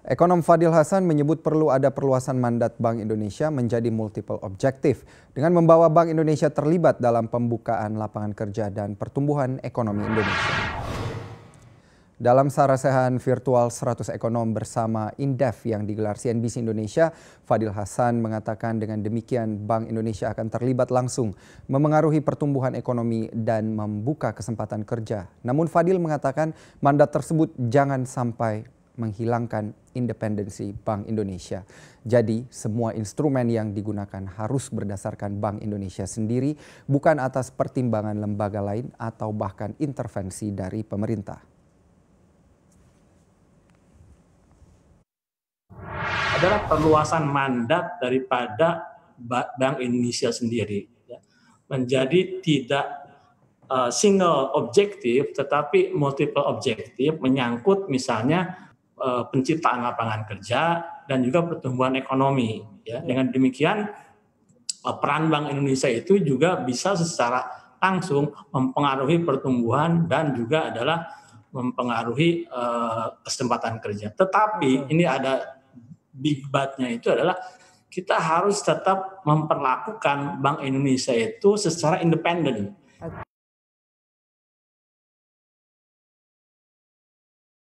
Ekonom Fadil Hasan menyebut perlu ada perluasan mandat Bank Indonesia menjadi multiple objektif dengan membawa Bank Indonesia terlibat dalam pembukaan lapangan kerja dan pertumbuhan ekonomi Indonesia. Dalam sarasehan virtual 100 ekonom bersama Indef yang digelar CNBC Indonesia, Fadil Hasan mengatakan dengan demikian Bank Indonesia akan terlibat langsung memengaruhi pertumbuhan ekonomi dan membuka kesempatan kerja. Namun Fadil mengatakan mandat tersebut jangan sampai menghilangkan independensi Bank Indonesia. Jadi semua instrumen yang digunakan harus berdasarkan Bank Indonesia sendiri, bukan atas pertimbangan lembaga lain atau bahkan intervensi dari pemerintah. Adalah perluasan mandat daripada Bank Indonesia sendiri ya. menjadi tidak eh, single objektif tetapi multiple objektif menyangkut misalnya Eh, penciptaan lapangan kerja dan juga pertumbuhan ekonomi. Ya. ya. Dengan demikian eh, peran Bank Indonesia itu juga bisa secara langsung mempengaruhi pertumbuhan dan juga adalah mempengaruhi uh, kesempatan kerja. Tetapi ini ada big bad-nya itu adalah kita harus tetap memperlakukan Bank Indonesia itu secara independen.